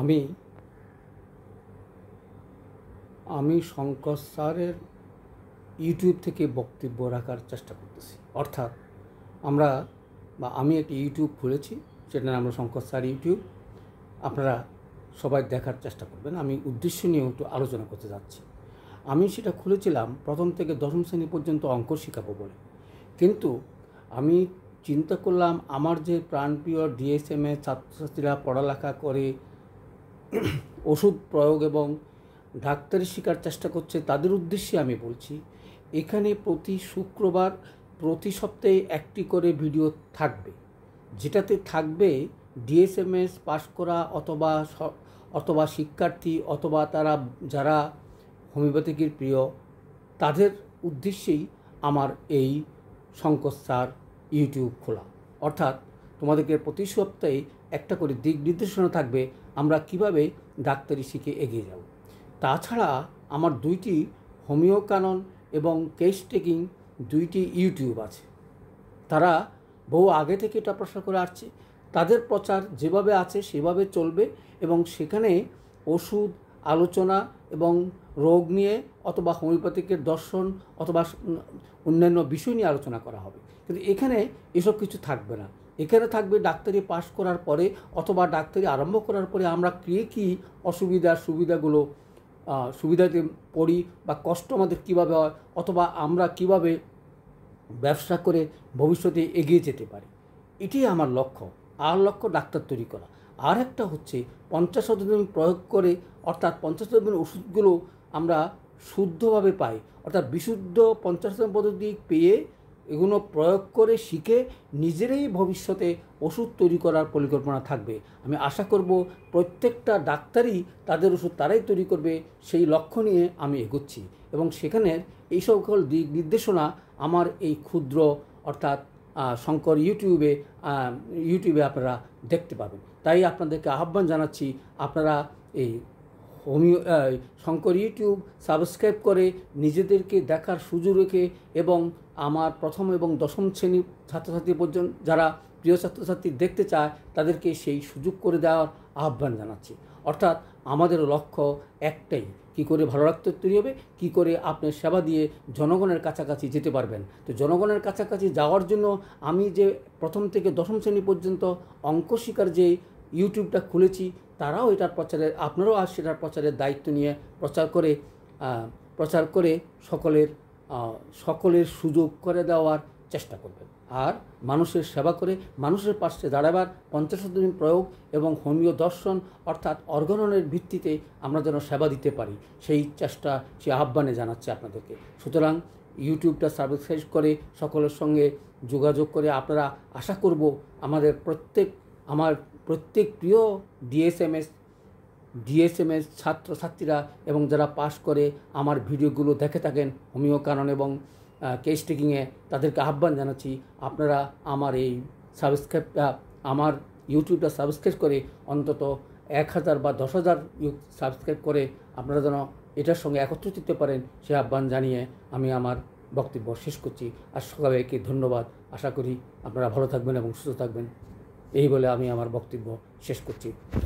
আমি আমি শঙ্কর স্যারের ইউটিউব থেকে বক্তব্য রাখার চেষ্টা করতেছি অর্থাৎ আমরা বা আমি একটি ইউটিউব খুলেছি সেটার আমরা শঙ্কর স্যার ইউটিউব আপনারা সবাই দেখার চেষ্টা করবেন আমি উদ্দেশ্য নিয়েও একটু আলোচনা করতে যাচ্ছি আমি সেটা খুলেছিলাম প্রথম থেকে দশম শ্রেণী পর্যন্ত অঙ্ক শেখাবো বলে কিন্তু আমি চিন্তা করলাম আমার যে প্রাণপ্রিয় ডিএসএমএ ছাত্রছাত্রীরা পড়ালেখা করে ওষুধ প্রয়োগ এবং ডাক্তারি শেখার চেষ্টা করছে তাদের উদ্দেশ্যে আমি বলছি এখানে প্রতি শুক্রবার প্রতি সপ্তাহে একটি করে ভিডিও থাকবে যেটাতে থাকবে ডিএসএমএস পাশ করা অথবা অথবা শিক্ষার্থী অথবা তারা যারা হোমিওপ্যাথিকের প্রিয় তাদের উদ্দেশ্যেই আমার এই শঙ্কর ইউটিউব খোলা অর্থাৎ তোমাদেরকে প্রতি সপ্তাহে একটা করে দিক নির্দেশনা থাকবে আমরা কিভাবে ডাক্তারি শিখে এগিয়ে যাব তাছাড়া আমার দুইটি হোমিও কানন এবং কেস টেকিং দুইটি ইউটিউব আছে তারা বহু আগে থেকে এটা প্রচার করে আসছে তাদের প্রচার যেভাবে আছে সেভাবে চলবে এবং সেখানে ওষুধ আলোচনা এবং রোগ নিয়ে অথবা হোমিওপ্যাথিকের দর্শন অথবা অন্যান্য বিষয় নিয়ে আলোচনা করা হবে কিন্তু এখানে এসব কিছু থাকবে না এখানে থাকবে ডাক্তারি পাশ করার পরে অথবা ডাক্তারি আরম্ভ করার পরে আমরা কে কী অসুবিধা সুবিধাগুলো সুবিধাতে পড়ি বা কষ্ট আমাদের কীভাবে হয় অথবা আমরা কিভাবে ব্যবসা করে ভবিষ্যতে এগিয়ে যেতে পারি এটি আমার লক্ষ্য আর লক্ষ্য ডাক্তার তৈরি করা আর একটা হচ্ছে পঞ্চাশ শতদিন প্রয়োগ করে অর্থাৎ পঞ্চাশ শতদিন ওষুধগুলো আমরা শুদ্ধভাবে পাই অর্থাৎ বিশুদ্ধ পঞ্চাশ শতাংশ পদ্ধতি পেয়ে এগুলো প্রয়োগ করে শিখে নিজেরাই ভবিষ্যতে ওষুধ তৈরি করার পরিকল্পনা থাকবে আমি আশা করব প্রত্যেকটা ডাক্তারই তাদের ওষুধ তারাই তৈরি করবে সেই লক্ষ্য নিয়ে আমি এগোচ্ছি এবং সেখানের এই সকল দিক নির্দেশনা আমার এই ক্ষুদ্র অর্থাৎ শঙ্কর ইউটিউবে ইউটিউবে আপনারা দেখতে পাবেন তাই আপনাদেরকে আহ্বান জানাচ্ছি আপনারা এই হোমিও শঙ্কর ইউটিউব সাবস্ক্রাইব করে নিজেদেরকে দেখার সুযোগ রেখে এবং আমার প্রথম এবং দশম শ্রেণী ছাত্রছাত্রী পর্যন্ত যারা প্রিয় ছাত্রছাত্রী দেখতে চায় তাদেরকে সেই সুযোগ করে দেওয়ার আহ্বান জানাচ্ছি অর্থাৎ আমাদের লক্ষ্য একটাই কি করে ভালো রাখতে তৈরি হবে কী করে আপনি সেবা দিয়ে জনগণের কাছাকাছি যেতে পারবেন তো জনগণের কাছাকাছি যাওয়ার জন্য আমি যে প্রথম থেকে দশম শ্রেণী পর্যন্ত অঙ্ক শিকার যে ইউটিউবটা খুলেছি তারাও এটার প্রচারে আপনারাও আর সেটার প্রচারের দায়িত্ব নিয়ে প্রচার করে প্রচার করে সকলের সকলের সুযোগ করে দেওয়ার চেষ্টা করবেন আর মানুষের সেবা করে মানুষের পাশে দাঁড়াবার পঞ্চাশোদ্দিন প্রয়োগ এবং হোমিও দর্শন অর্থাৎ অর্গণনের ভিত্তিতে আমরা যেন সেবা দিতে পারি সেই চেষ্টা সে আহ্বানে জানাচ্ছে আপনাদেরকে সুতরাং ইউটিউবটা সাবস্ক্রাইব করে সকলের সঙ্গে যোগাযোগ করে আপনারা আশা করব আমাদের প্রত্যেক আমার প্রত্যেক প্রিয় ডিএসএমএস ডিএসএমএস ছাত্রছাত্রীরা এবং যারা পাশ করে আমার ভিডিওগুলো দেখে থাকেন হোমিও কারণ এবং কেস টেকিংয়ে তাদেরকে আহ্বান জানাচ্ছি আপনারা আমার এই সাবস্ক্রাইবটা আমার ইউটিউবটা সাবস্ক্রাইব করে অন্তত এক হাজার বা দশ হাজার সাবস্ক্রাইব করে আপনারা যেন এটার সঙ্গে একত্রিত হতে পারেন সে আহ্বান জানিয়ে আমি আমার বক্তব্য শেষ করছি আর সবাইকে ধন্যবাদ আশা করি আপনারা ভালো থাকবেন এবং সুস্থ থাকবেন এই বলে আমি আমার বক্তব্য শেষ করছি